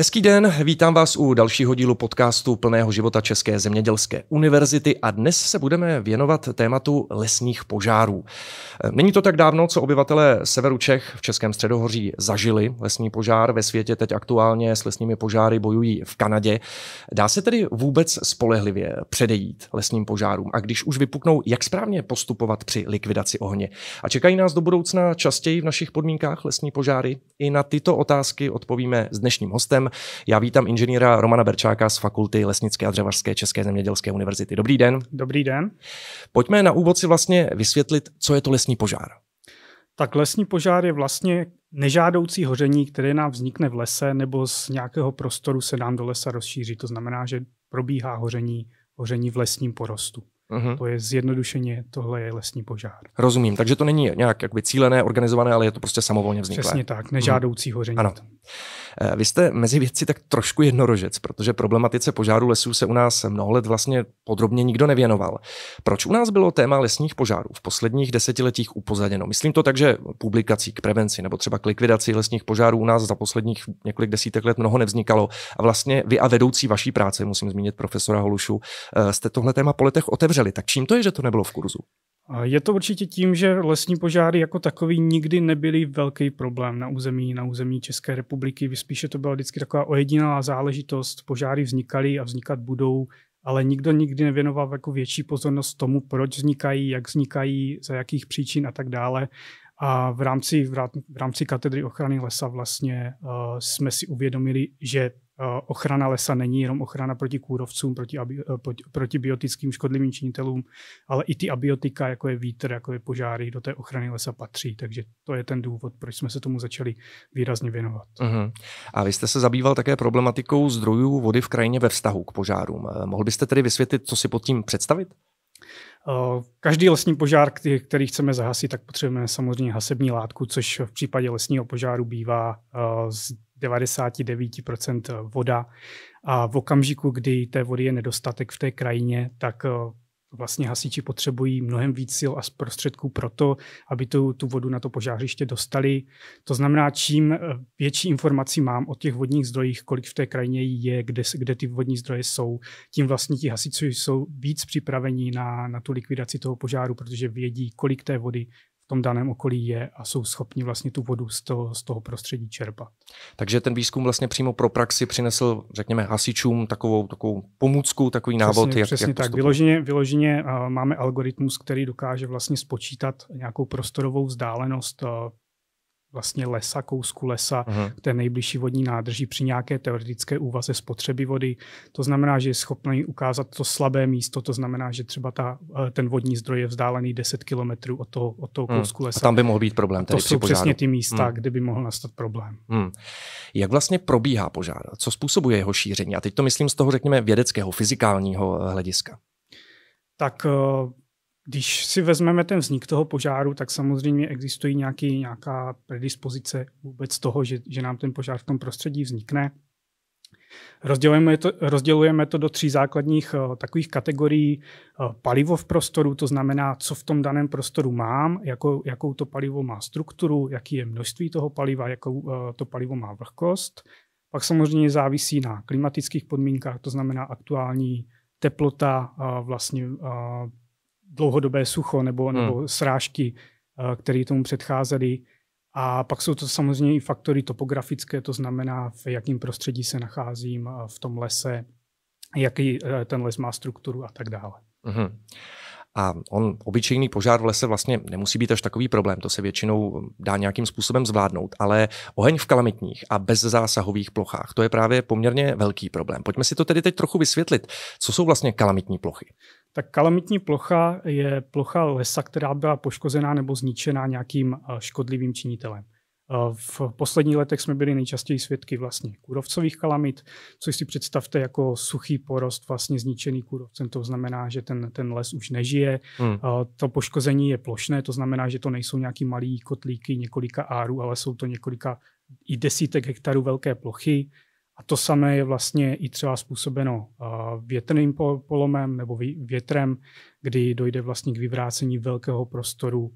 Hezký den, vítám vás u dalšího dílu podcastu Plného života České zemědělské univerzity a dnes se budeme věnovat tématu lesních požárů. Není to tak dávno, co obyvatele severu Čech v Českém středohoří zažili lesní požár. Ve světě teď aktuálně s lesními požáry bojují v Kanadě. Dá se tedy vůbec spolehlivě předejít lesním požárům a když už vypuknou, jak správně postupovat při likvidaci ohně? A čekají nás do budoucna častěji v našich podmínkách lesní požáry? I na tyto otázky odpovíme s dnešním hostem, já vítám inženýra Romana Berčáka z Fakulty lesnické a dřevařské České zemědělské univerzity. Dobrý den. Dobrý den. Pojďme na úvod si vlastně vysvětlit, co je to lesní požár. Tak lesní požár je vlastně nežádoucí hoření, které nám vznikne v lese nebo z nějakého prostoru se nám do lesa rozšíří. To znamená, že probíhá hoření, hoření v lesním porostu. Uhum. To je zjednodušeně, tohle je lesní požár. Rozumím, takže to není nějak jakoby cílené, organizované, ale je to prostě samovolně vzniklé. Přesně tak, mhm. nežádoucí uhum. hoření. Ano. Eh, vy jste mezi vědci tak trošku jednorožec, protože problematice požáru lesů se u nás mnoho let vlastně podrobně nikdo nevěnoval. Proč u nás bylo téma lesních požárů v posledních desetiletích upozaděno? Myslím to tak, že publikací k prevenci nebo třeba k likvidaci lesních požárů u nás za posledních několik desítek let mnoho nevznikalo. A vlastně vy a vedoucí vaší práce, musím zmínit profesora Holušu, eh, jste tohle téma po letech otevřeli zmizely. Tak čím to je, že to nebylo v kurzu? Je to určitě tím, že lesní požáry jako takový nikdy nebyly velký problém na území, na území České republiky. Spíše to byla vždycky taková ojedinělá záležitost. Požáry vznikaly a vznikat budou, ale nikdo nikdy nevěnoval jako větší pozornost tomu, proč vznikají, jak vznikají, za jakých příčin a tak dále. A v rámci, v rámci katedry ochrany lesa vlastně uh, jsme si uvědomili, že Eh, ochrana lesa není jenom ochrana proti kůrovcům, proti, eh, proti biotickým škodlivým činitelům, ale i ty abiotika, jako je vítr, jako je požáry, do té ochrany lesa patří. Takže to je ten důvod, proč jsme se tomu začali výrazně věnovat. Uh-huh. A vy jste se zabýval také problematikou zdrojů vody v krajině ve vztahu k požárům. Eh, mohl byste tedy vysvětlit, co si pod tím představit? Každý lesní požár, který chceme zahasit, tak potřebujeme samozřejmě hasební látku, což v případě lesního požáru bývá 99% voda. A v okamžiku, kdy té vody je nedostatek v té krajině, tak eh, vlastně hasiči potřebují mnohem víc sil a prostředků pro to, aby tu, tu vodu na to požářiště dostali. To znamená, čím eh, větší informací mám o těch vodních zdrojích, kolik v té krajině je, kde, kde ty vodní zdroje jsou, tím vlastně ti hasiči jsou víc připraveni na, na tu likvidaci toho požáru, protože vědí, kolik té vody tom daném okolí je a jsou schopni vlastně tu vodu z toho, z toho prostředí čerpat. Takže ten výzkum vlastně přímo pro praxi přinesl, řekněme, hasičům takovou, takovou pomůcku, takový návod, přesně, jak Přesně jak tak. Vyloženě, vyloženě máme algoritmus, který dokáže vlastně spočítat nějakou prostorovou vzdálenost vlastně lesa, kousku lesa uh-huh. té nejbližší vodní nádrží při nějaké teoretické úvaze spotřeby vody. To znamená, že je schopný ukázat to slabé místo, to znamená, že třeba ta, eh, ten vodní zdroj je vzdálený 10 kilometrů od toho, od toho hmm. kousku uh-huh. lesa. A tam by mohl být problém. to jsou požáru. přesně ty místa, uh-huh. kde by mohl nastat problém. Uh-huh. Jak vlastně probíhá požár? Co způsobuje jeho šíření? A teď to myslím z toho, řekněme, vědeckého, fyzikálního eh, hlediska. Tak eh, když si vezmeme ten vznik toho požáru, tak samozřejmě existují nějaký, nějaká predispozice vůbec toho, že, že nám ten požár v tom prostředí vznikne. Rozdělujeme to, rozdělujeme to do tří základních eh, takových kategorií. Eh, palivo v prostoru, to znamená, co v tom daném prostoru mám, jakou, jakou to palivo má strukturu, jaký je množství toho paliva, jakou eh, to palivo má vlhkost. Pak samozřejmě závisí na klimatických podmínkách, to znamená aktuální teplota, vlastně dlouhodobé sucho nebo, hmm. nebo srážky, eh, které tomu předcházely. A pak jsou to samozřejmě i faktory topografické, to znamená, v jakém prostředí se nacházím eh, v tom lese, jaký eh, ten les má strukturu a tak dále. Mm-hmm. A on obyčejný požár v lese vlastně nemusí být až takový problém, to se většinou dá nějakým způsobem zvládnout, ale oheň v kalamitních a bezzásahových plochách, to je právě poměrně velký problém. Pojďme si to tedy teď trochu vysvětlit. Co jsou vlastně kalamitní plochy? tak kalamitní plocha je plocha lesa, která byla poškozená nebo zničená nějakým eh, škodlivým činitelem. Eh, v posledních letech jsme byli nejčastěji svědky vlastně kůrovcových kalamit, což si představte jako suchý porost vlastně zničený kůrovcem. To znamená, že ten, ten les už nežije. Hmm. Eh, to poškození je plošné, to znamená, že to nejsou nějaký malý kotlíky několika árů, ale jsou to několika i desítek hektarů velké plochy. A to samé je vlastně i třeba způsobeno větrným polomem nebo větrem, kdy dojde vlastně k vyvrácení velkého prostoru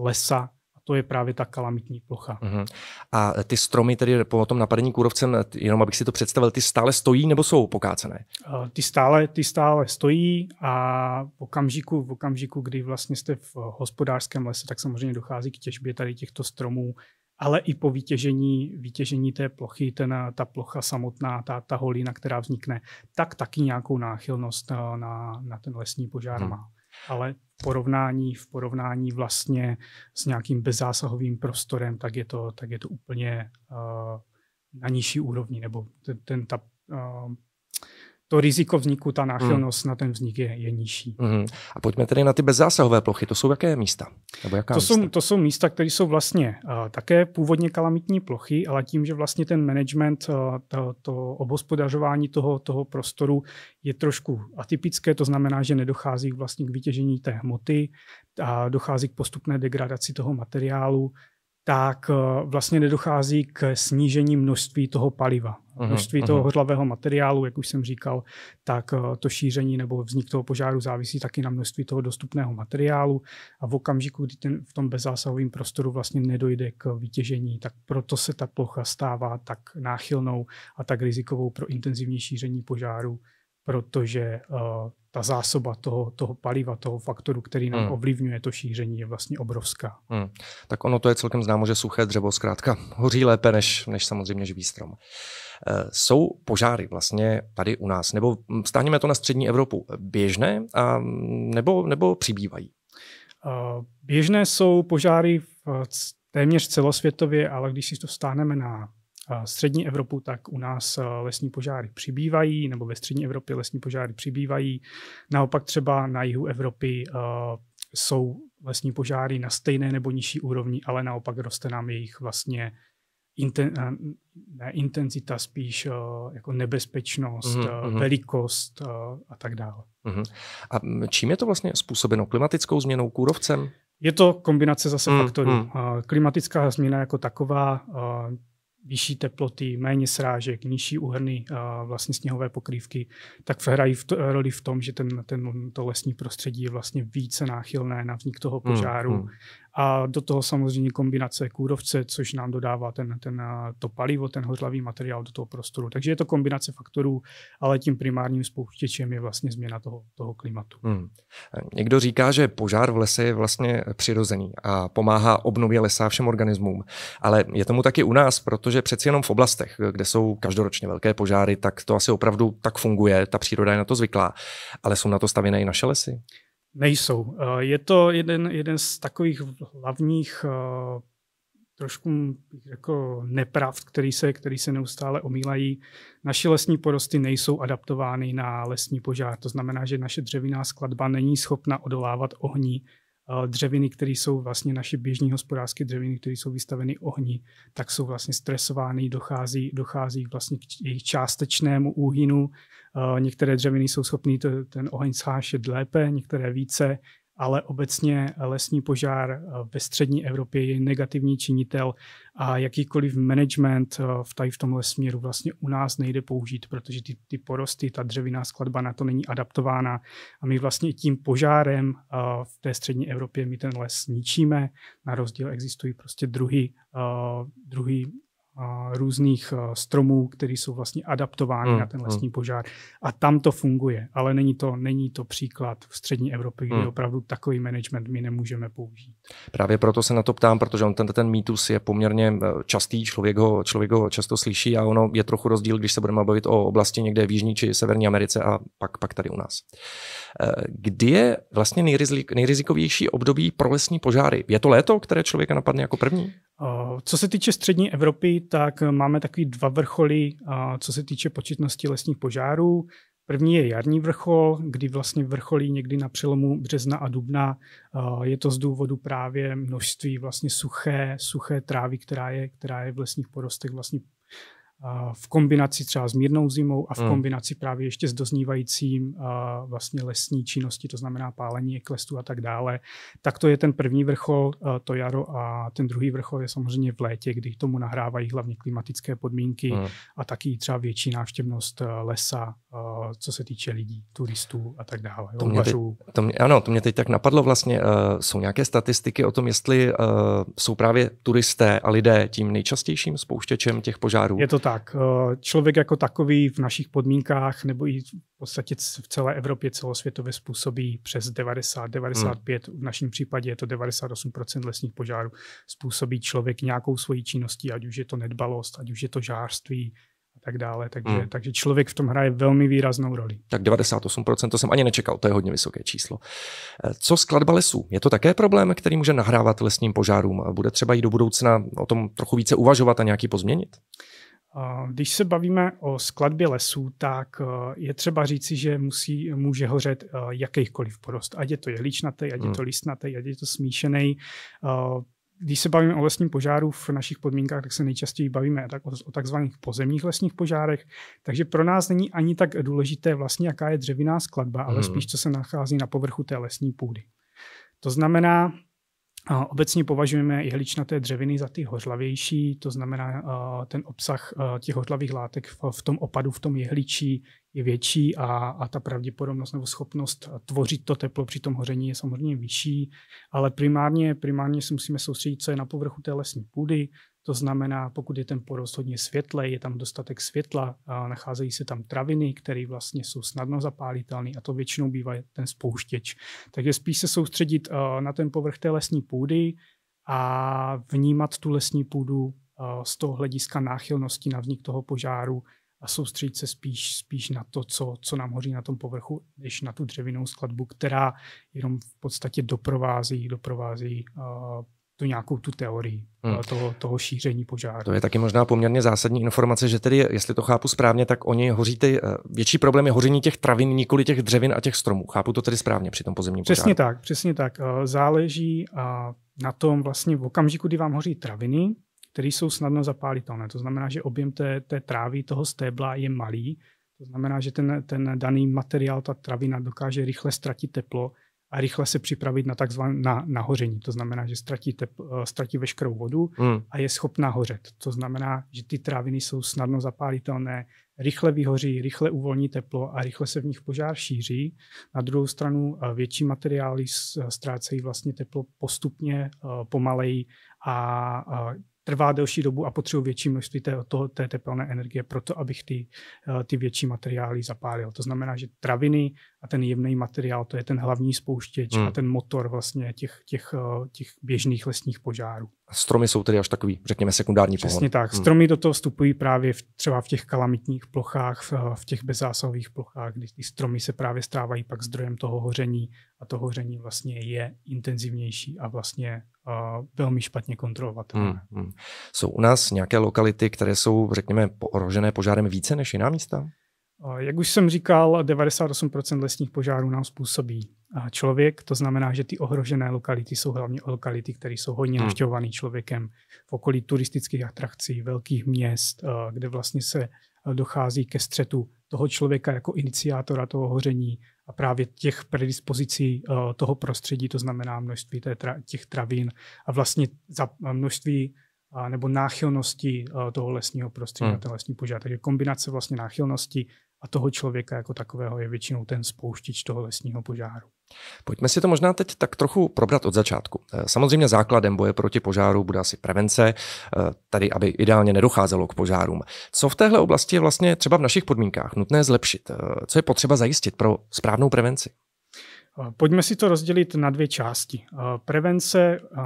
lesa, to je právě ta kalamitní plocha. Uh-huh. A ty stromy tedy po tom napadení kůrovcem, jenom abych si to představil, ty stále stojí nebo jsou pokácené? ty, stále, ty stále stojí a v okamžiku, v okamžiku, kdy vlastně jste v hospodářském lese, tak samozřejmě dochází k těžbě tady těchto stromů ale i po vytěžení vytěžení té plochy, ten, ta plocha samotná, ta, ta holina, která vznikne, tak taky nějakou náchylnost eh, na, na ten lesní požár hmm. má. Ale v porovnání, v porovnání vlastně s nějakým bezzásahovým prostorem, tak je to, tak je to úplně uh, na nižší úrovni, nebo ten, ten ta uh, to riziko vzniku, ta náchylnost hmm. na ten vznik je, je nižší. Hmm. A pojďme tedy na ty bezzásahové plochy. To jsou jaké místa? Nebo jaká to, místa? Jsou, to jsou místa, které jsou vlastně uh, také původně kalamitní plochy, ale tím, že vlastně ten management, uh, to, to obhospodařování toho, toho prostoru je trošku atypické, to znamená, že nedochází vlastně k vytěžení té hmoty, a dochází k postupné degradaci toho materiálu, tak eh, vlastně nedochází k snížení množství toho paliva. Mhm, množství uh-huh. toho hořlavého materiálu, jak už jsem říkal, tak eh, to šíření nebo vznik toho požáru závisí taky na množství toho dostupného materiálu a v okamžiku, kdy ten, v tom bezzásahovém prostoru vlastně nedojde k vytěžení, tak proto se ta plocha stává tak náchylnou a tak rizikovou pro intenzivní šíření požáru protože eh, ta zásoba toho, toho paliva, toho faktoru, který nám hmm. ovlivňuje to šíření, je vlastně obrovská. Hmm. Tak ono to je celkem známo, že suché dřevo zkrátka hoří lépe než, než samozřejmě živý strom. Eh, jsou požáry vlastně tady u nás, nebo stáhneme to na střední Evropu, běžné a, nebo, nebo přibývají? Eh, běžné jsou požáry v téměř celosvětově, ale když si to stáhneme na střední Evropu, tak u nás eh, lesní požáry přibývají, nebo ve střední Evropě lesní požáry přibývají. Naopak třeba na jihu Evropy eh, jsou lesní požáry na stejné nebo nižší úrovni, ale naopak roste nám jejich vlastně inten, eh, ne, intenzita, spíš jako nebezpečnost, mm-hmm. velikost a tak dále. Mm-hmm. A čím je to vlastně způsobeno? Klimatickou změnou, kůrovcem? Je to kombinace zase mm, faktorů. Mm. Klimatická změna jako taková vyšší teploty, méně srážek, nižší uhrny a vlastně sněhové pokrývky, tak hrají v to, roli v tom, že ten, ten, to lesní prostředí je vlastně více náchylné na vznik toho hmm, požáru. Hmm, hmm. A do toho samozřejmě kombinace kůrovce, což nám dodává ten, ten, eh, to palivo, ten hořlavý materiál do toho prostoru. Takže je to kombinace faktorů, ale tím primárním spouštěčem je vlastně změna toho, toho klimatu. Hmm. Někdo říká, že požár v lese je vlastně přirozený a pomáhá obnově lesa všem organismům. Ale je tomu taky u nás, protože přeci jenom v oblastech, kde jsou každoročně velké požáry, tak to asi opravdu tak funguje, ta příroda je na to zvyklá. Ale jsou na to stavěné i naše lesy? Nejsou. Eh, je to jeden, jeden z takových hlavních eh, trošku jako nepravd, který se, který se neustále omílají. Naše lesní porosty nejsou adaptovány na lesní požár. To znamená, že naše dřevinná skladba není schopna odolávat ohní. Eh, dřeviny, které jsou vlastně naše běžní hospodářské dřeviny, které jsou vystaveny ohni, tak jsou vlastně stresovány, dochází, dochází vlastně k jejich částečnému úhynu, Eh, některé dřeviny jsou schopné ten oheň schášet lépe, některé více, ale obecně lesní požár eh, ve střední Evropě je negativní činitel a jakýkoliv management eh, v tady v tomhle směru vlastně u nás nejde použít, protože ty, ty porosty, ta dřevěná skladba na to není adaptována a my vlastně tím požárem v té střední Evropě my ten les ničíme, na rozdíl existují prostě druhy, druhy různých stromů, které jsou vlastně adaptovány mm, na ten hmm. lesní mm. požár. A tam to funguje, ale není to, není to příklad v střední Evropě, kde mm. opravdu takový management my nemůžeme použít. Právě proto se na to ptám, protože on ten, ten mýtus je poměrně e, častý, člověk ho, člověk ho často slyší a ono je trochu rozdíl, když se budeme bavit o oblasti někde v Jižní či Severní Americe a pak, pak tady u nás. E, kdy je vlastně nejrizik, nejrizikovější období pro lesní požáry? Je to léto, které člověka napadne jako první? Co se týče střední Evropy, tak máme takový dva vrcholy, co se týče početnosti lesních požárů. První je jarní vrchol, kdy vlastně vrcholí někdy na přelomu března a dubna. Je to z důvodu právě množství vlastně suché, suché trávy, která je, která je v lesních porostech vlastně v kombinaci třeba s mírnou zimou a v hmm. kombinaci právě ještě s doznívajícím vlastně lesní činnosti, to znamená pálení klestů a tak dále, tak to je ten první vrchol, to jaro a ten druhý vrchol je samozřejmě v létě, kdy tomu nahrávají hlavně klimatické podmínky hmm. a taky třeba větší návštěvnost e, lesa, e, co se týče lidí, turistů a tak dále. To mě teď, to mě, ano, to mě teď tak napadlo vlastně, e, jsou nějaké statistiky o tom, jestli jsou právě turisté a lidé tím nejčastějším spouštěčem těch požárů? Je to tak tak. Eh, člověk jako takový v našich podmínkách nebo i v podstatě v celé Evropě celosvětově způsobí přes 90, 95, hmm. v našem případě je to 98% lesních požárů, způsobí člověk nějakou svojí činností, ať už je to nedbalost, ať už je to žářství, a tak dále. Takže, hmm. takže člověk v tom hraje velmi výraznou roli. Tak 98%, to jsem ani nečekal, to je hodně vysoké číslo. Eh, co skladba lesů? Je to také problém, který může nahrávat lesním požárům? Bude třeba i do budoucna o tom trochu více uvažovat a nějaký pozměnit? Když se bavíme o skladbě lesů, tak eh, je třeba říci, že musí, může hořet eh, jakýchkoliv porost. Ať je to jehličnatý, ať je hmm. to listnatý, ať je to smíšený. Eh, když se bavíme o lesním požáru v našich podmínkách, tak se nejčastěji bavíme tak o takzvaných pozemních lesních požárech. Takže pro nás není ani tak důležité vlastně, jaká je dřevěná skladba, ale hmm. spíš, co se nachází na povrchu té lesní půdy. To znamená, a obecně považujeme jehličnaté dřeviny za ty hořlavější, to znamená, eh, ten obsah eh, těch hořlavých látek v tom opadu, v tom jehličí je větší a, a ta pravděpodobnost nebo schopnost eh, tvořit to teplo při tom hoření je samozřejmě vyšší, ale primárně, primárně se musíme soustředit, co je na povrchu té lesní půdy, to znamená, pokud je ten porost hodně světlej, je tam dostatek světla, a nacházejí se tam traviny, které vlastně jsou snadno zapálitelné a to většinou bývá ten spouštěč. Takže spíš se soustředit eh, na ten povrch té lesní půdy a vnímat tu lesní půdu eh, z toho hlediska náchylnosti na vznik toho požáru a soustředit se spíš, spíš na to, co, co nám hoří na tom povrchu, než na tu dřevinnou skladbu, která jenom v podstatě doprovází, doprovází eh, tu nějakou tu teorii hmm. toho, toho šíření požáru. To je taky možná poměrně zásadní informace, že tedy, jestli to chápu správně, tak oni hoří ty, eh, větší problém je hoření těch travin, nikoli těch dřevin a těch stromů. Chápu to tedy správně při tom pozemním požáru. Přesně tak, přesně tak. Eh, záleží eh, na tom vlastně v okamžiku, kdy vám hoří traviny, které jsou snadno zapálitelné. To znamená, že objem té, té trávy, toho stébla je malý, to znamená, že ten, ten daný materiál, ta travina dokáže rychle ztratit teplo a rychle se připravit na takzvané na, nahoření. To znamená, že ztratí, tep, eh, ztratí veškerou vodu mm. a je schopná hořet. To znamená, že ty tráviny jsou snadno zapálitelné, rychle vyhoří, rychle uvolní teplo a rychle se v nich požár šíří. Na druhou stranu eh, větší materiály eh, ztrácejí vlastně teplo postupně, pomaleji a trvá delší dobu a potřebuje větší množství té, toho, té tepelné energie pro to, abych ty, ty větší materiály zapálil. To znamená, že traviny a ten jemný materiál, to je ten hlavní spouštěč hmm. a ten motor vlastně těch, těch, eh, těch běžných lesních požárů. Stromy jsou tedy až takový, řekněme, sekundární pohon. Přesně tak. Hmm. Stromy do toho vstupují právě v, třeba v těch kalamitních plochách, v, eh, v těch bezásahových plochách, kdy ty stromy se právě strávají pak zdrojem toho hoření a to hoření vlastně je intenzivnější a vlastně uh, velmi špatně kontrolovatelné. Hmm, hmm. Jsou u nás nějaké lokality, které jsou, řekněme, ohrožené požárem více než jiná místa? Jak už jsem říkal, 98% lesních požárů nám způsobí člověk, to znamená, že ty ohrožené lokality jsou hlavně lokality, které jsou hodně hmm. navštěvované člověkem v okolí turistických atrakcí, velkých měst, kde vlastně se dochází ke střetu toho člověka jako iniciátora toho hoření a právě těch predispozicí toho prostředí, to znamená množství těch travin a vlastně za množství nebo náchylnosti toho lesního prostředí hmm. na ten lesní požár. Takže kombinace vlastně náchylnosti a toho člověka jako takového je většinou ten spouštič toho lesního požáru. Pojďme si to možná teď tak trochu probrat od začátku. Eh, samozřejmě základem boje proti požáru bude asi prevence, eh, tady aby ideálně nedocházelo k požárům. Co v téhle oblasti je vlastně třeba v našich podmínkách nutné zlepšit? Eh, co je potřeba zajistit pro správnou prevenci? Eh, pojďme si to rozdělit na dvě části. Eh, prevence eh,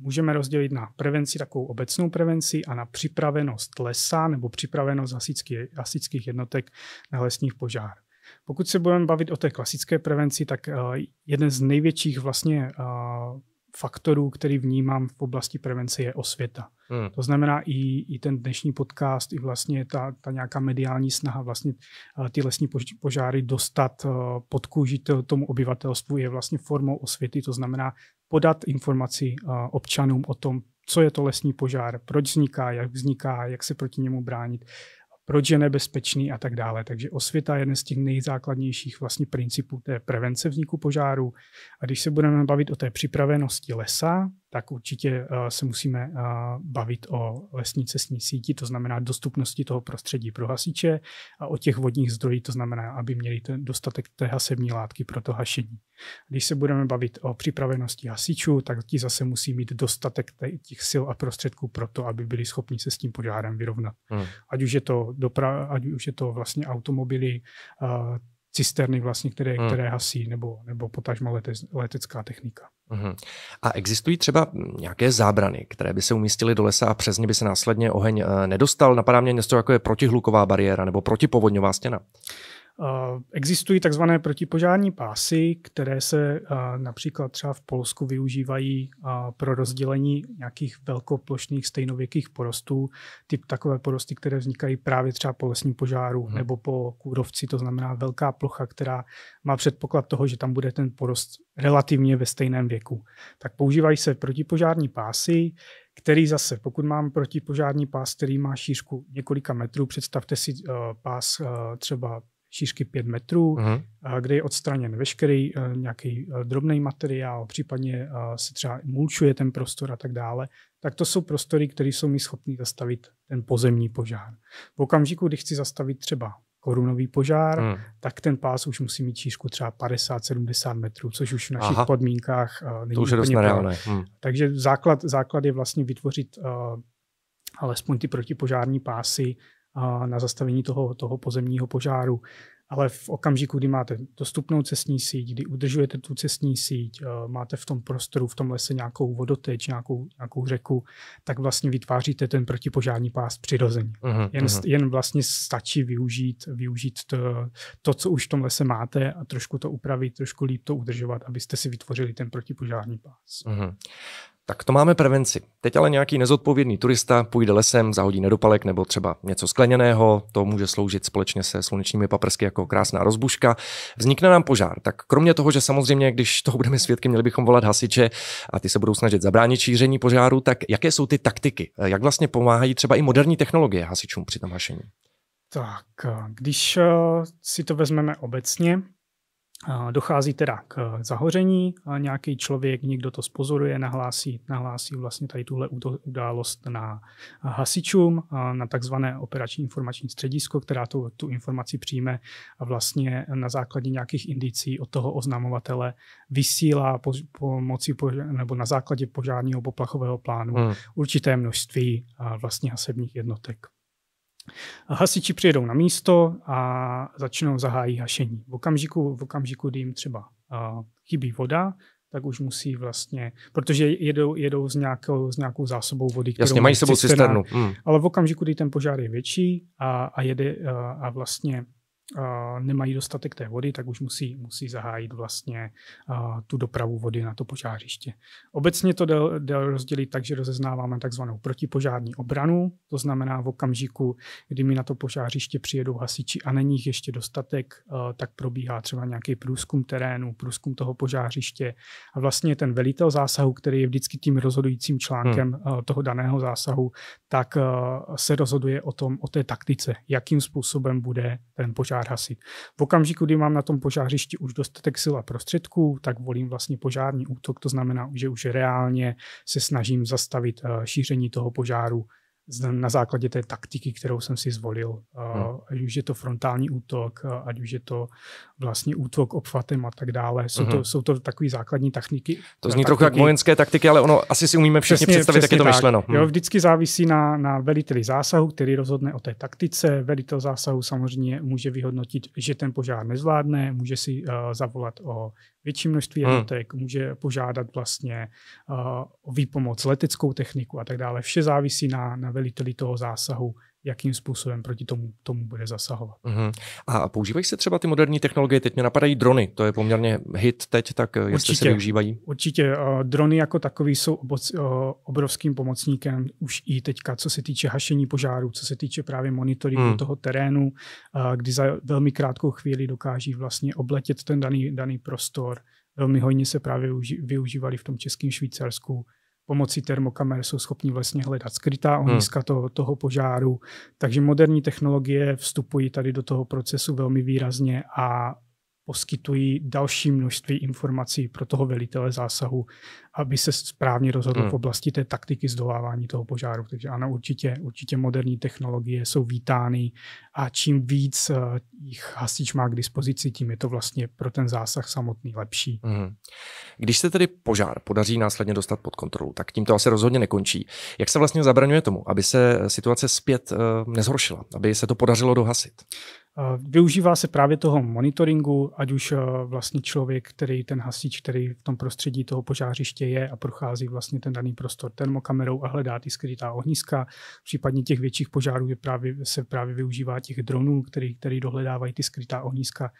můžeme rozdělit na prevenci, takovou obecnou prevenci a na připravenost lesa nebo připravenost hasičských jednotek na lesních požár. Pokud se budeme bavit o té klasické prevenci, tak jeden z největších vlastně faktorů, který vnímám v oblasti prevence, je osvěta. Hmm. To znamená i, i ten dnešní podcast, i vlastně ta, ta nějaká mediální snaha vlastně eh, ty lesní požáry dostat eh, pod kůži tomu obyvatelstvu je vlastně formou osvěty, to znamená podat informaci eh, občanům o tom, co je to lesní požár, proč vzniká, jak vzniká, jak se proti němu bránit proč je nebezpečný a tak dále. Takže osvěta je jeden z těch nejzákladnějších vlastně principů té prevence vzniku požáru. A když se budeme bavit o té připravenosti lesa, tak určitě eh, se musíme eh, bavit o lesní cestní síti, to znamená dostupnosti toho prostředí pro hasiče a o těch vodních zdrojích, to znamená, aby měli ten dostatek té hasební látky pro to hašení. Když se budeme bavit o připravenosti hasičů, tak ti zase musí mít dostatek těch sil a prostředků pro to, aby byli schopni se s tím požárem vyrovnat. Hmm. Ať už je to dopra- ať už je to vlastně automobily, eh, cisterny vlastně, které, hmm. které hasí, nebo, nebo potažmo lete- letecká technika. Mhm. A existují třeba nějaké zábrany, které by se umístily do lesa a přes ně by se následně oheň eh, nedostal? Napadá mě něco jako je protihluková bariéra nebo protipovodňová stěna. Eh, existují takzvané protipožární pásy, které se eh, například třeba v Polsku využívají eh, pro rozdělení nějakých velkoplošných stejnověkých porostů, typ takové porosty, které vznikají právě třeba po lesním požáru hmm. nebo po kůrovci, to znamená velká plocha, která má předpoklad toho, že tam bude ten porost relativně ve stejném věku. Tak používají se protipožární pásy, který zase, pokud mám protipožární pás, který má šířku několika metrů, představte si pás třeba šířky 5 metrů, uh-huh. kde je odstraněn veškerý eh, nějaký eh, drobný materiál, případně eh, se třeba mulčuje ten prostor a tak dále, tak to jsou prostory, které jsou mi schopný zastavit ten pozemní požár. V okamžiku, kdy chci zastavit třeba korunový požár, hmm. tak ten pás už musí mít šířku třeba 50-70 metrů, což už v našich Aha. podmínkách uh, není to už úplně reálné. Hmm. Takže základ, základ je vlastně vytvořit uh, alespoň ty protipožární pásy na zastavení toho, toho pozemního požáru. Ale v okamžiku, kdy máte dostupnou cestní síť, kdy udržujete tu cestní síť, eh, máte v tom prostoru, v tom lese nějakou vodoteč, nějakou, nějakou řeku, tak vlastně vytváříte ten protipožární pás přirozeně. Uh-huh, jen, uh-huh. jen vlastně stačí využít, využít to, eh, to, co už v tom lese máte a trošku to upravit, trošku líp to udržovat, abyste si vytvořili ten protipožární pás. Uh-huh. Tak to máme prevenci. Teď ale nějaký nezodpovědný turista půjde lesem, zahodí nedopalek nebo třeba něco skleněného, to může sloužit společně se slunečními paprsky jako krásná rozbuška. Vznikne nám požár. Tak kromě toho, že samozřejmě, když toho budeme svědky, měli bychom volat hasiče a ty se budou snažit zabránit šíření požáru, tak jaké jsou ty taktiky? Jak vlastně pomáhají třeba i moderní technologie hasičům při tom hašení? Tak, když eh, si to vezmeme obecně, Dochází teda k eh, zahoření, nějaký člověk, někdo to spozoruje, nahlásí, nahlásí vlastně tady tuhle událost na hasičům, eh, na takzvané operační informační středisko, která tu, tu informaci přijme a vlastně na základě nějakých indicí od toho oznamovatele vysílá po, pomocí po, nebo na základě požádního poplachového plánu hmm. určité množství eh, vlastně hasebních jednotek. Hasiči přijedou na místo a začnou zahájí hašení. V okamžiku, v okamžiku kdy jim třeba uh, chybí voda, tak už musí vlastně, protože jedou, jedou s, nějakou, s nějakou zásobou vody. Kterou Jasně, mají sebou cisternu. Hmm. Ale v okamžiku, kdy ten požár je větší a, a jede a, a vlastně nemají dostatek té vody, tak už musí, musí zahájit vlastně tu dopravu vody na to požářiště. Obecně to jde rozdělit tak, že rozeznáváme takzvanou protipožární obranu, to znamená v okamžiku, kdy mi na to požářiště přijedou hasiči a není jich ještě dostatek, tak probíhá třeba nějaký průzkum terénu, průzkum toho požářiště a vlastně ten velitel zásahu, který je vždycky tím rozhodujícím článkem hmm. toho daného zásahu, tak se rozhoduje o tom, o té taktice, jakým způsobem bude ten požářiště požár hasit. V okamžiku, kdy mám na tom požářišti už dostatek sil a prostředků, tak volím vlastně požární útok, to znamená, že už reálně se snažím zastavit eh, šíření toho požáru na základě té taktiky, kterou jsem si zvolil. Hmm. Ať už je to frontální útok, ať už je to vlastně útok obchvatem a tak dále. Jsou, hmm. to, jsou to takové základní techniky. To zní trochu jak vojenské taktiky, ale ono asi si umíme všichni přesně, představit, přesně jak je to tak. myšleno. Hmm. Jo, vždycky závisí na, na veliteli zásahu, který rozhodne o té taktice. Velitel zásahu samozřejmě může vyhodnotit, že ten požár nezvládne, může si uh, zavolat o větší množství hmm. jednotek, hmm. může požádat vlastně uh, o výpomoc leteckou techniku a tak dále. Vše závisí na, na veliteli toho zásahu, jakým způsobem proti tomu, tomu bude zasahovat. Uh-huh. A používají se třeba ty moderní technologie, teď mě napadají drony, to je poměrně hit teď, tak eh, jestli určitě, se využívají? Určitě, uh, drony jako takový jsou oboc, uh, obrovským pomocníkem už i teďka, co se týče hašení požáru, co se týče právě monitoringu uh-huh. toho terénu, uh, kdy za velmi krátkou chvíli dokáží vlastně obletět ten daný, daný prostor, velmi hojně se právě využívali v tom českém Švýcarsku pomocí termokamer jsou schopni vlastně hledat skrytá hmm. ohniska hmm. toho, toho požáru. Takže moderní technologie vstupují tady do toho procesu velmi výrazně a poskytují další množství informací pro toho velitele zásahu, aby se správně rozhodl hmm. v oblasti té taktiky zdolávání toho požáru. Takže ano, určitě, určitě moderní technologie jsou vítány a čím víc eh, jich hasič má k dispozici, tím je to vlastně pro ten zásah samotný lepší. Hmm. Když se tedy požár podaří následně dostat pod kontrolu, tak tím to asi rozhodně nekončí. Jak se vlastně zabraňuje tomu, aby se situace zpět eh, nezhoršila, aby se to podařilo dohasit? Eh, využívá se právě toho monitoringu, ať už vlastně člověk, který ten hasič, který v tom prostředí toho požářiště děje a prochází vlastně ten daný prostor termokamerou a hledá ty skrytá ohniska. V případě těch větších požárů je právě, se právě využívá těch dronů, který, který dohledávají ty skrytá ohniska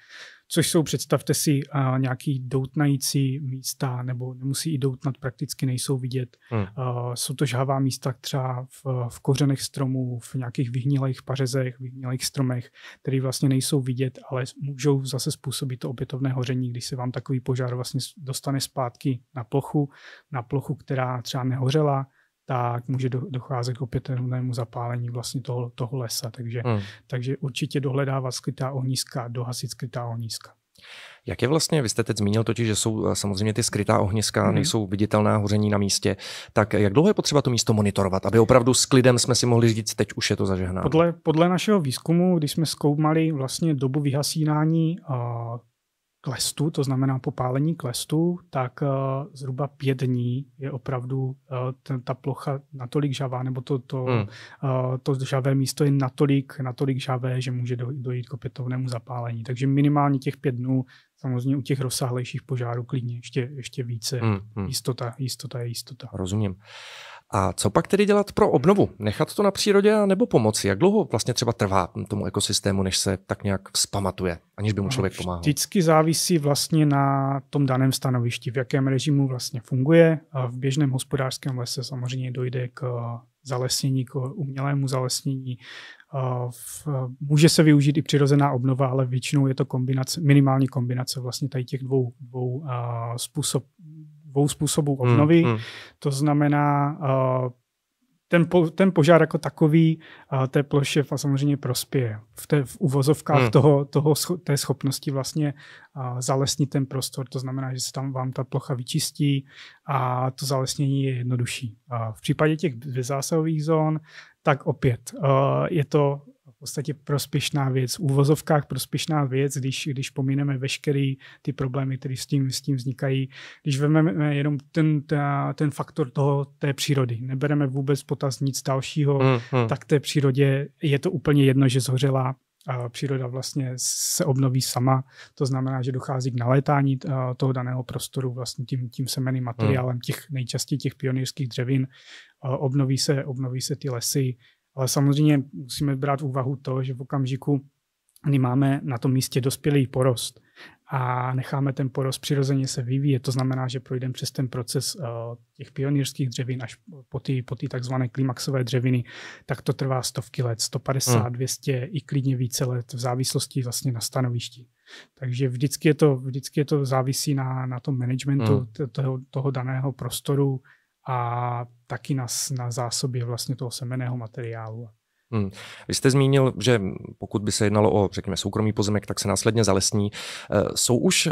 což jsou, představte si, nějaký doutnající místa, nebo nemusí i doutnat, prakticky nejsou vidět. Hmm. jsou to žhavá místa třeba v, v kořenech stromů, v nějakých vyhnilých pařezech, vyhnilých stromech, které vlastně nejsou vidět, ale můžou zase způsobit to opětovné hoření, když se vám takový požár vlastně dostane zpátky na plochu, na plochu, která třeba nehořela, tak může docházet k opětovnému zapálení vlastně toho, toho lesa. Takže, hmm. takže určitě dohledávat skrytá ohniska, dohasit skrytá ohniska. Jak je vlastně, vy jste teď zmínil totiž, že jsou eh, samozřejmě ty skrytá ohniska, hmm. nejsou viditelná hoření na místě, tak jak dlouho je potřeba to místo monitorovat, aby opravdu s klidem jsme si mohli říct, teď už je to zažehnáno? Podle, podle našeho výzkumu, když jsme zkoumali vlastně dobu vyhasínání uh, klestu, to znamená popálení klestu, tak eh, zhruba pět dní je opravdu eh, ta plocha natolik žavá, nebo to, to, hmm. Eh, to žavé místo je natolik, natolik žavé, že může dojít k opětovnému zapálení. Takže minimálně těch pět dnů, samozřejmě u těch rozsáhlejších požárů klidně ještě, ještě více. Hmm. hmm. Jistota, jistota je jistota. Rozumím. Uh, a co pak tedy dělat pro obnovu? Nechat to na přírodě a nebo pomoci? Jak dlouho vlastně třeba trvá tomu ekosystému, než se tak nějak vzpamatuje, aniž by mu člověk pomáhal? Vždycky závisí vlastně na tom daném stanovišti, v jakém režimu vlastně funguje. V běžném hospodářském lese samozřejmě dojde k eh, zalesnění, k umělému zalesnění. Eh, může se využít i přirozená obnova, ale většinou je to kombinace, minimální kombinace vlastně tady těch dvou, dvou eh, způsob, dvou způsobů hmm, obnovy. Hmm, hmm. To znamená, eh, ten, po, ten požár jako takový eh, té ploše samozřejmě prospěje. V, té, v uvozovkách hmm. toho, toho, té schopnosti vlastně eh, zalesnit ten prostor. To znamená, že se tam vám ta plocha vyčistí a to zalesnění je jednodušší. v případě těch zásahových zón, tak opět je to v podstatě prospěšná věc, v úvozovkách prospěšná věc, když, když pomineme veškeré ty problémy, které s tím, s tím vznikají, když vezmeme jenom ten, ta, ten faktor toho, té přírody, nebereme vůbec potaz nic dalšího, mm, mm. tak té přírodě je to úplně jedno, že zhořela příroda vlastně se obnoví sama, to znamená, že dochází k nalétání eh, toho daného prostoru vlastně tím, tím semeným mm. materiálem těch nejčastěji těch pionýrských dřevin, eh, obnoví se, obnoví se ty lesy, ale samozřejmě musíme brát v úvahu to, že v okamžiku, kdy máme na tom místě dospělý porost a necháme ten porost přirozeně se vyvíjet, to znamená, že projdeme přes ten proces eh, těch pionýrských dřevin až po ty, po ty takzvané klimaxové dřeviny, tak to trvá stovky let, 150, hmm. 200 i klidně více let v závislosti vlastně na stanovišti. Takže vždycky je to, vždycky je to závisí na, na tom managementu hmm. toho, toho daného prostoru a taky na, na zásobě vlastně toho semeného materiálu. Hmm. Vy jste zmínil, že pokud by se jednalo o, řekněme, soukromý pozemek, tak se následně zalesní. E, jsou už e,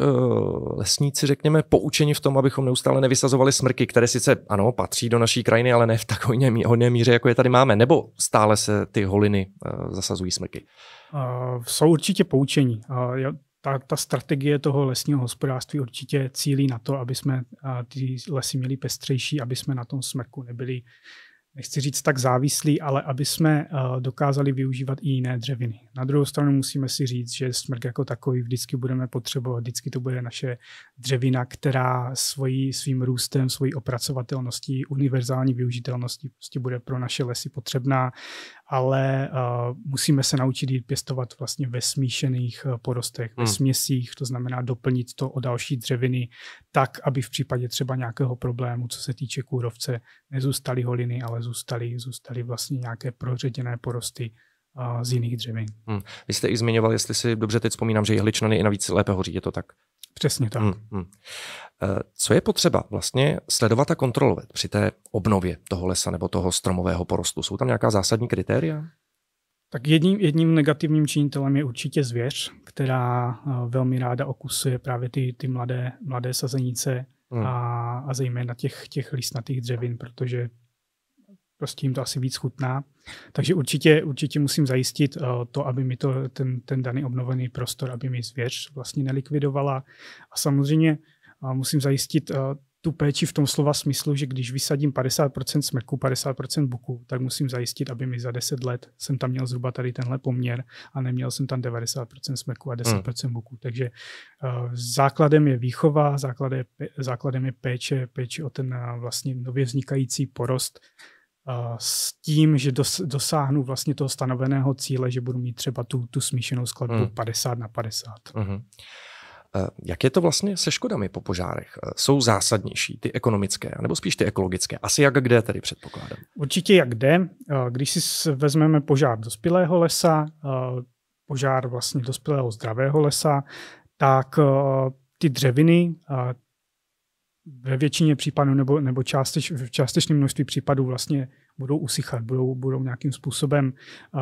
lesníci, řekněme, poučeni v tom, abychom neustále nevysazovali smrky, které sice, ano, patří do naší krajiny, ale ne v takové hodné míře, jako je tady máme, nebo stále se ty holiny e, zasazují smrky? Jsou určitě poučení ta, ta strategie toho lesního hospodářství určitě cílí na to, aby jsme ty lesy měli pestřejší, aby jsme na tom smrku nebyli, nechci říct tak závislí, ale aby jsme dokázali využívat i jiné dřeviny. Na druhou stranu musíme si říct, že smrk jako takový vždycky budeme potřebovat, vždycky to bude naše dřevina, která svojí, svým růstem, svojí opracovatelností, univerzální využitelností prostě bude pro naše lesy potřebná ale uh, musíme se naučit jít pěstovat vlastně ve smíšených eh, porostech, hmm. ve směsích, to znamená doplnit to o další dřeviny tak, aby v případě třeba nějakého problému, co se týče kůrovce, nezůstaly holiny, ale zůstaly, zůstaly vlastně nějaké proředěné porosty uh, z jiných dřevin. Hmm. Vy jste i zmiňoval, jestli si dobře teď vzpomínám, že jehličnany i navíc lépe hoří, je to tak? Přesně tak. Hmm, hmm. Eh, co je potřeba vlastně sledovat a kontrolovat při té obnově toho lesa nebo toho stromového porostu? Jsou tam nějaká zásadní kritéria? Tak jedním, jedním negativním činitelem je určitě zvěř, která eh, velmi ráda okusuje právě ty, ty mladé, mladé sazenice hmm. a, a zejména těch, těch listnatých dřevin, protože prostě jim to asi víc chutná. Takže určitě, určitě musím zajistit eh, to, aby mi to, ten, ten daný obnovený prostor, aby mi zvěř vlastně nelikvidovala. A samozřejmě eh, musím zajistit eh, tu péči v tom slova smyslu, že když vysadím 50% smrku, 50% buku, tak musím zajistit, aby mi za 10 let jsem tam měl zhruba tady tenhle poměr a neměl jsem tam 90% smrku a 10% hmm. buku. Takže uh, základem je výchova, základem, základem je péče, péče o ten uh, vlastně nově vznikající porost s tím, že dos, dosáhnu vlastně toho stanoveného cíle, že budu mít třeba tu, tu smíšenou skladbu hmm. 50 na 50. hmm eh, Jak je to vlastně se škodami po požárech? Eh, jsou zásadnější ty ekonomické, nebo spíš ty ekologické? Asi jak kde tedy předpokládám? Určitě jak kde. Eh, když si vezmeme požár dospělého lesa, požár vlastně dospělého zdravého lesa, tak ty dřeviny, ve většině případů nebo, nebo částeč, v částečném množství případů vlastně budou usychat, budou, budou nějakým způsobem uh,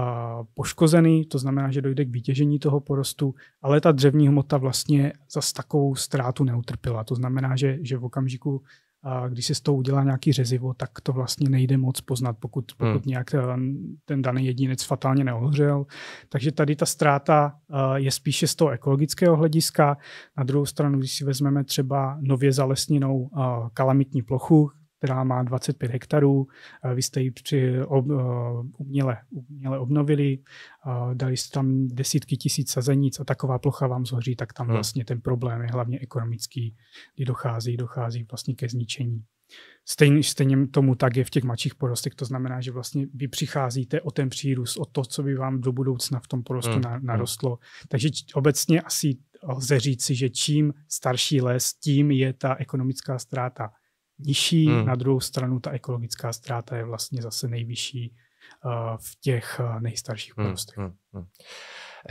poškozeny, to znamená, že dojde k vytěžení toho porostu, ale ta dřevní hmota vlastně zas takovou ztrátu neutrpěla. To znamená, že, že v okamžiku a když se s tou udělá nějaký řezivo, tak to vlastně nejde moc poznat, pokud, hmm. pokud hmm. nějak eh, ten daný jedinec fatálně neohřel. Takže tady ta ztráta eh, je spíše z toho ekologického hlediska. Na druhou stranu, když si vezmeme třeba nově zalesněnou eh, kalamitní plochu, která má 25 hektarů. Eh, vy jste ji při, ob, eh, uměle, uměle obnovili, eh, dali jste tam desítky tisíc sazenic a taková plocha vám zhoří, tak tam hmm. vlastně ten problém je hlavně ekonomický, kdy dochází, dochází vlastně ke zničení. Stejně, stejně tomu tak je v těch mladších porostech, to znamená, že vlastně vy přicházíte o ten přírůst, o to, co by vám do budoucna v tom porostu hmm. hmm. narostlo. Takže obecně asi lze si, že čím starší les, tím je ta ekonomická ztráta nižší, hmm. na druhou stranu ta ekologická ztráta je vlastně zase nejvyšší eh, v těch eh, nejstarších hmm, porostech. Hmm, hmm, hmm.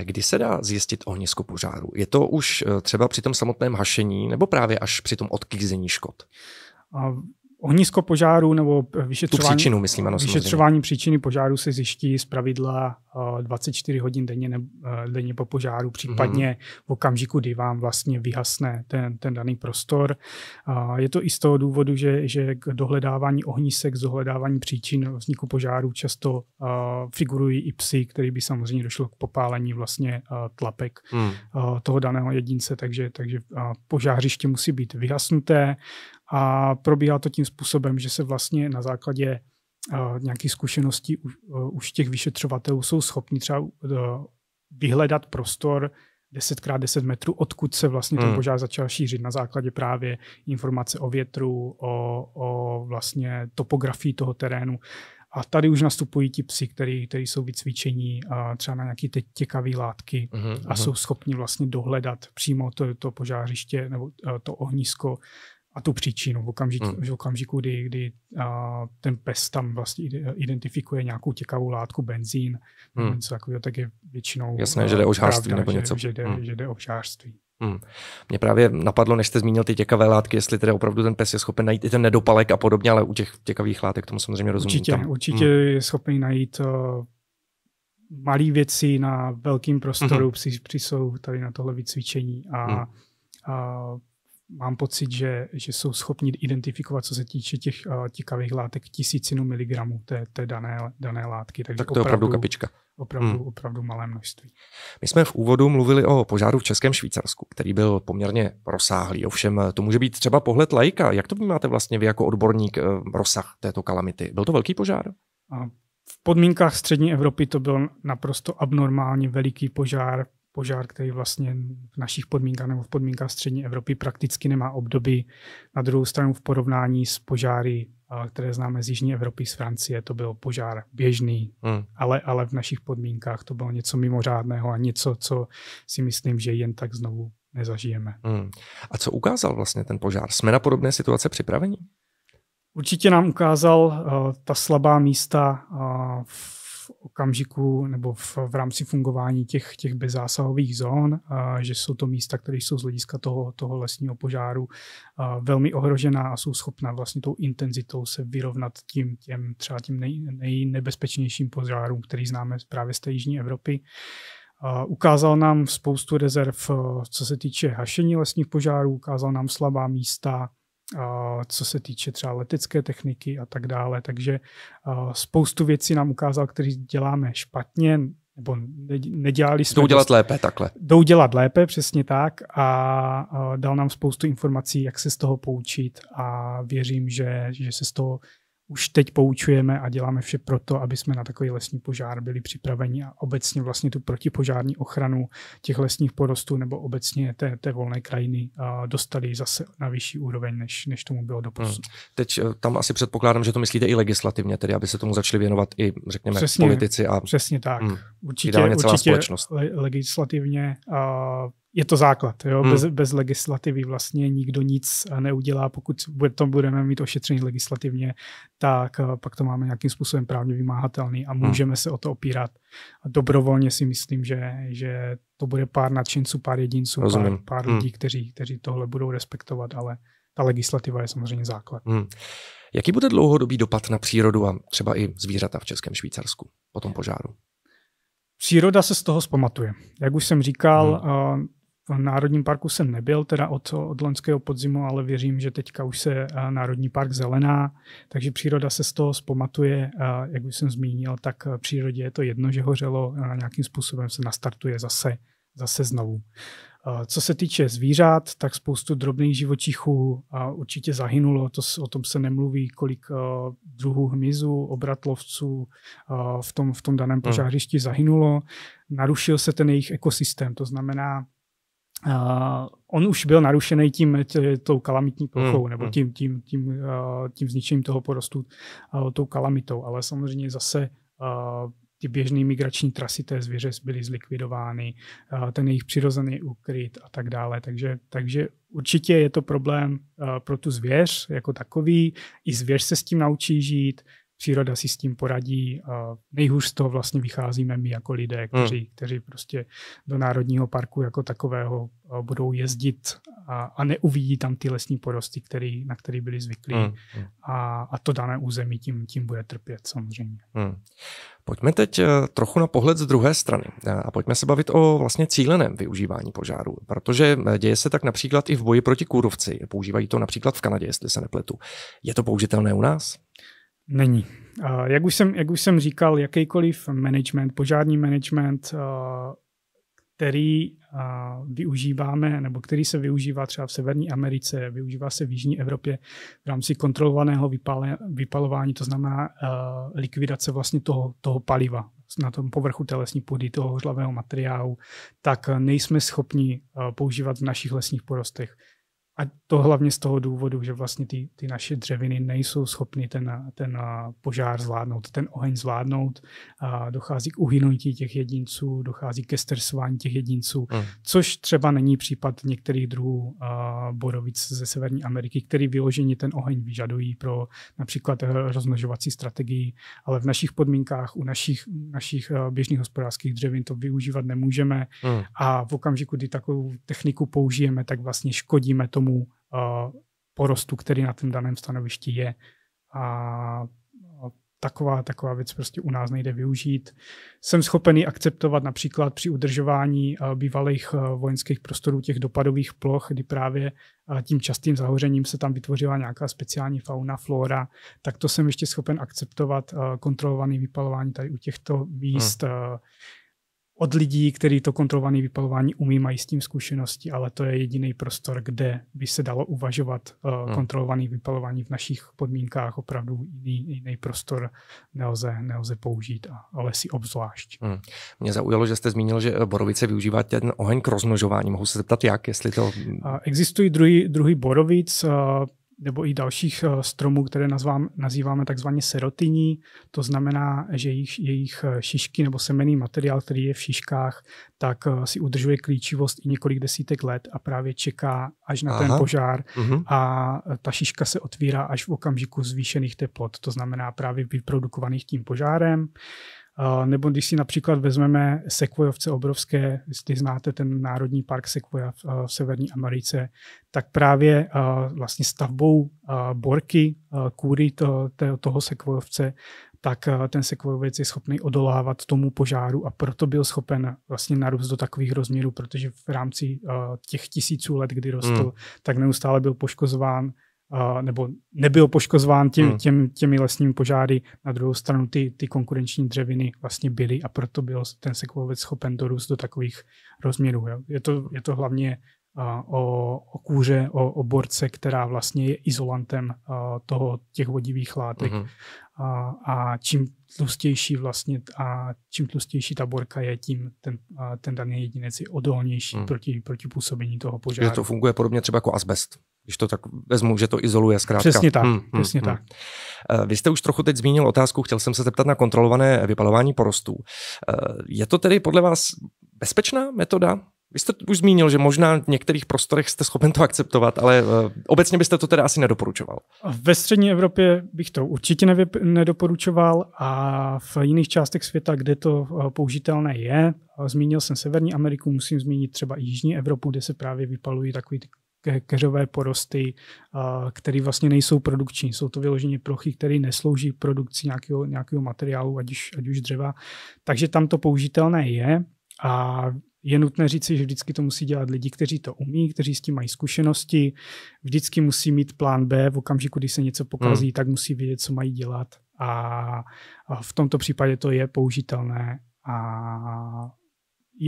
Kdy se dá zjistit ohnisko požáru? Je to už třeba při tom samotném hašení nebo právě až při tom odklízení škod? Ohnisko požáru nebo eh, vyšetřování, tu příčinu, myslím, ano, vyšetřování příčiny požáru se zjiští z pravidla 24 eh, hodin denně, ne, eh, denně po požáru, mhm. případně mm-hmm. v okamžiku, kdy vám vlastně vyhasne ten, ten daný prostor. Je to i z toho důvodu, že, že k dohledávání ohnisek, z dohledávání příčin vzniku požáru často figurují i psy, který by samozřejmě došlo k popálení vlastně tlapek mm. toho daného jedince, takže, takže požářiště musí být vyhasnuté, a probíhá to tím způsobem, že se vlastně na základě eh, nějakých zkušeností eh, už těch vyšetřovatelů jsou schopni třeba eh, vyhledat prostor 10x10 metrů, odkud se vlastně ten hmm. požár začal šířit na základě právě informace o větru, o, o vlastně topografii toho terénu. A tady už nastupují ti psi, který, který jsou vycvičení třeba na nějaké teď těkavé látky uh-huh, a mhm. jsou schopni vlastně dohledat přímo to, to požářiště nebo to ohnisko a tu příčinu v okamžiku, hmm. v okamžiku kdy, kdy a, ten pes tam vlastně identifikuje nějakou těkavou látku, benzín hmm. nebo něco takového, tak je většinou Jasné, že jde o žářství nebo něco. Že, že, jde, hmm. že jde o žářství. Hmm. Mě právě napadlo, než jste zmínil ty těkavé látky, jestli tedy opravdu ten pes je schopen najít i ten nedopalek a podobně, ale u těch těkavých látek tomu samozřejmě rozumím. Určitě, tam. určitě hmm. je schopen najít uh, eh, malé věci na velkým prostoru, hmm. psi, psi jsou tady na tohle vycvičení a, hmm. a mám pocit, že, že jsou schopni identifikovat, co se týče těch uh, látek, tisícinu miligramů té, té dané, dané látky. Takže tak to opravdu, je opravdu kapička. Opravdu, hmm. opravdu malé množství. My jsme v úvodu mluvili o požáru v Českém Švýcarsku, který byl poměrně rozsáhlý. Ovšem, eh, to může být třeba pohled lajka. Jak to vnímáte vlastně vy jako odborník eh, rozsah této kalamity? Byl to velký požár? A v podmínkách střední Evropy to byl naprosto abnormálně veliký požár požár, který vlastně v našich podmínkách nebo v podmínkách střední Evropy prakticky nemá obdoby. Na druhou stranu v porovnání s požáry, eh, které známe z Jižní Evropy, z Francie, to byl požár běžný, hmm. ale, ale v našich podmínkách to bylo něco mimořádného a něco, co si myslím, že jen tak znovu nezažijeme. Hmm. A co ukázal vlastně ten požár? Jsme na podobné situace připraveni? Určitě nám ukázal uh, ta slabá místa uh, v okamžiku nebo v, v rámci fungování těch, těch bezásahových zón, a, že jsou to místa, které jsou z hlediska toho, toho lesního požáru a, velmi ohrožená a jsou schopna vlastně tou intenzitou se vyrovnat tím, těm třeba tím nej, nejnebezpečnějším požárům, který známe právě z té jižní Evropy. Uh, ukázal nám spoustu rezerv, co se týče hašení lesních požárů, ukázal nám slabá místa, co se týče třeba letecké techniky a tak dále. Takže spoustu věcí nám ukázal, které děláme špatně, nebo nedělali jsme... Jdou dělat dost, lépe, takhle. Jdou dělat lépe, přesně tak a dal nám spoustu informací, jak se z toho poučit a věřím, že, že se z toho už teď poučujeme a děláme vše proto, aby jsme na takový lesní požár byli připraveni a obecně vlastně tu protipožární ochranu těch lesních porostů nebo obecně té, té volné krajiny dostali zase na vyšší úroveň, než, než tomu bylo doposud. Hmm. Teď eh, tam asi předpokládám, že to myslíte i legislativně, tedy aby se tomu začali věnovat i, řekněme, přesně, politici. A... Přesně tak. Hmm. Určitě, určitě společnost. Le- legislativně uh, je to základ. Jo? Hmm. Bez, bez legislativy vlastně nikdo nic neudělá. Pokud to budeme mít ošetření legislativně, tak eh, pak to máme nějakým způsobem právně vymáhatelný a hmm. můžeme se o to opírat. A dobrovolně si myslím, že, že to bude pár nadšenců, pár jedinců, Rozumím. pár, pár hmm. lidí, kteří, kteří tohle budou respektovat, ale ta legislativa je samozřejmě základ. Hmm. Jaký bude dlouhodobý dopad na přírodu a třeba i zvířata v Českém Švýcarsku po tom požáru? Příroda se z toho zpamatuje. Jak už jsem říkal, hmm. Eh, Národním parku jsem nebyl, teda od, od loňského podzimu, ale věřím, že teďka už se eh, Národní park zelená, takže příroda se z toho zpamatuje. Jak už jsem zmínil, tak přírodě je to jedno, že hořelo, nějakým způsobem se nastartuje zase, zase znovu. Co se týče zvířat, tak spoustu drobných živočichů určitě zahynulo, to, o tom se nemluví, kolik eh, druhů hmyzu, obratlovců v tom, v tom daném hmm. požářišti zahynulo. Narušil se ten jejich ekosystém, to znamená, Uh, on už byl narušený tím tě, tou kalamitní plochou, mm, nebo hmm. tím, tím, tím, uh, tím zničením toho porostu, uh, tou kalamitou. Ale samozřejmě zase uh, ty běžné migrační trasy té zvěře byly zlikvidovány, uh, ten jejich přirozený úkryt a tak dále. Takže, takže určitě je to problém uh, pro tu zvěř jako takový. I zvěř se s tím naučí žít, příroda si s tím poradí. A nejhůř z toho vlastně vycházíme my jako lidé, hmm. kteří, hmm. kteří prostě do Národního parku jako takového eh, budou jezdit a, a neuvidí tam ty lesní porosty, který, na které byli zvyklí. Hmm, hmm. A, a to dané území tím, tím bude trpět samozřejmě. Hmm. Pojďme teď eh, trochu na pohled z druhé strany eh, a pojďme se bavit o vlastně cíleném využívání požáru, protože děje se tak například i v boji proti kůrovci. Používají to například v Kanadě, jestli se nepletu. Je to použitelné u nás? Není. Jak už, jsem, jak už jsem říkal, jakýkoliv management, požární management, eh, který eh, využíváme, nebo který se využívá třeba v Severní Americe, využívá se v Jižní Evropě v rámci kontrolovaného vypale, vypalování, to znamená eh, likvidace vlastně toho, toho paliva na tom povrchu té lesní půdy, toho hořlavého materiálu, tak nejsme schopni používat v našich lesních porostech. A to hlavně z toho důvodu, že vlastně ty, ty naše dřeviny nejsou schopny ten, ten požár zvládnout, ten oheň zvládnout. A dochází k uhynutí těch jedinců, dochází ke stresování těch jedinců, mm. což třeba není případ některých druhů borovic ze Severní Ameriky, který vyloženě ten oheň vyžadují pro například rozmnožovací strategii, ale v našich podmínkách, u našich, našich běžných hospodářských dřevin to využívat nemůžeme Mm. a v okamžiku, kdy takovou techniku použijeme, tak vlastně škodíme tomu, tomu eh, porostu, který na tom daném stanovišti je. A taková, taková věc prostě u nás nejde využít. Jsem schopen akceptovat například při udržování eh, bývalých eh, vojenských prostorů těch dopadových ploch, kdy právě tím častým zahořením se tam vytvořila nějaká speciální fauna, flora, tak to jsem ještě schopen akceptovat kontrolovaný vypalování tady u těchto míst. Hmm od lidí, kteří to kontrolované vypalování umí, mají s tím zkušenosti, ale to je jediný prostor, kde by se dalo uvažovat uh, kontrolované vypalování v našich podmínkách. Opravdu jiný, jiný prostor nelze, nelze použít, a, ale si obzvlášť. Hmm. Mě zaujalo, že jste zmínil, že eh, borovice využívá ten oheň k roznožování. Mohu se zeptat, jak, jestli to... Uh, existují druhý, druhý borovic, uh, nebo i dalších eh, stromů, které nazvám, nazýváme takzvaně serotiní, to znamená, že jejich, jejich šišky nebo semený materiál, který je v šiškách, tak eh, si udržuje klíčivost i několik desítek let a právě čeká až na Aha. ten požár uhum. a eh, ta šiška se otvírá až v okamžiku zvýšených teplot, to znamená právě vyprodukovaných tím požárem. Uh, nebo když si například vezmeme sekvojovce obrovské, jestli znáte ten národní park sekvoja v Severní Americe, tak právě vlastně stavbou borky kůry toho sekvojovce tak ten sekvojovec je schopný odolávat tomu požáru a proto byl schopen vlastně narůst do takových rozměrů, protože v rámci těch tisíců let, kdy rostl, hmm. tak neustále byl poškozován uh, nebo nebyl poškozován tě, hmm. těm, těmi lesními požáry. Na druhou stranu ty, ty konkurenční dřeviny vlastně byly a proto byl ten sekvovec schopen dorůst do takových rozměrů. Jo. Je, to, je to hlavně uh, o, o kůře, o, o borce, která vlastně je izolantem uh, toho těch vodivých látek. Hmm. A, a čím tlustější vlastně a čím tlustější ta borka je, tím ten, ten daný jedinec je odolnější hmm. proti, proti působení toho požáru. Že to funguje podobně třeba jako asbest když to tak vezmu, že to izoluje zkrátka. Přesně tak, hmm, hmm přesně hmm, tak. Hmm. Vy jste už trochu teď zmínil otázku, chtěl jsem se zeptat na kontrolované vypalování porostů. Eh, je to tedy podle vás bezpečná metoda? Vy jste už zmínil, že možná v některých prostorech jste schopen to akceptovat, ale eh, obecně byste to teda asi nedoporučoval. Ve střední Evropě bych to určitě nevyp- nedoporučoval a v jiných částech světa, kde to použitelné je, zmínil jsem Severní Ameriku, musím zmínit třeba i Jižní Evropu, kde se právě vypalují takový ty keřové porosty, které vlastně nejsou produkční. Jsou to vyloženě prochy, které neslouží produkci nějakého, nějakého materiálu, ať už, ať už dřeva. Takže tam to použitelné je a je nutné říci, že vždycky to musí dělat lidi, kteří to umí, kteří s tím mají zkušenosti, vždycky musí mít plán B, v okamžiku, kdy se něco pokazí, hmm. tak musí vědět, co mají dělat a v tomto případě to je použitelné a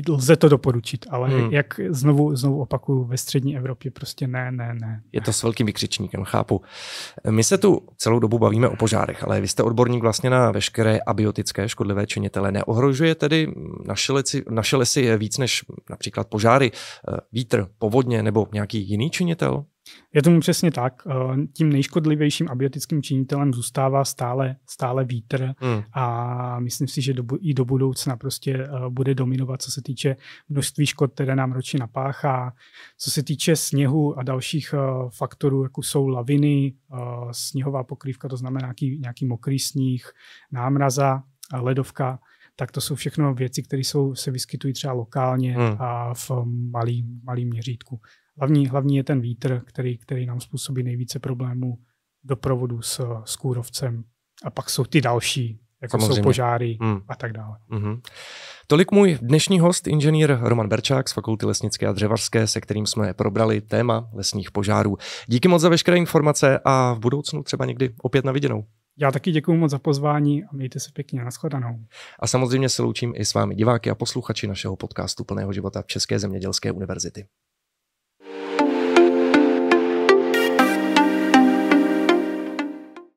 lze to doporučit, ale hmm. jak znovu, znovu opakuju, ve střední Evropě prostě ne, ne, ne. Je to s velkým vykřičníkem, chápu. My se tu celou dobu bavíme o požárech, ale vy jste odborník vlastně na veškeré abiotické škodlivé činitele. Neohrožuje tedy naše leci, naše lesy je víc než například požáry, eh, vítr, povodně nebo nějaký jiný činitel? Je tomu přesně tak. Eh, tím nejškodlivějším abiotickým činitelem zůstává stále, stále vítr mm. a myslím si, že do, i do budoucna prostě eh, bude dominovat, co se týče množství škod, které nám ročně napáchá. Co se týče sněhu a dalších eh, faktorů, jako jsou laviny, sněhová pokrývka, to znamená nějaký, nějaký mokrý sníh, námraza, ledovka, tak to jsou všechno věci, které jsou, se vyskytují třeba lokálně mm. a v malým, malým měřítku. Hlavní, hlavní je ten vítr, který, který nám způsobí nejvíce problémů doprovodu s, s kůrovcem. A pak jsou ty další, jako Samozřejmě. jsou požáry mm. a tak dále. Mm-hmm. Tolik můj dnešní host, inženýr Roman Berčák z Fakulty lesnické a dřevařské, se kterým jsme probrali téma lesních požárů. Díky moc za veškeré informace a v budoucnu třeba někdy opět na viděnou. Já taky děkuji moc za pozvání a mějte se pěkně. Naschledanou. A samozřejmě se loučím i s vámi diváky a posluchači našeho podcastu Plného života v České zemědělské univerzity.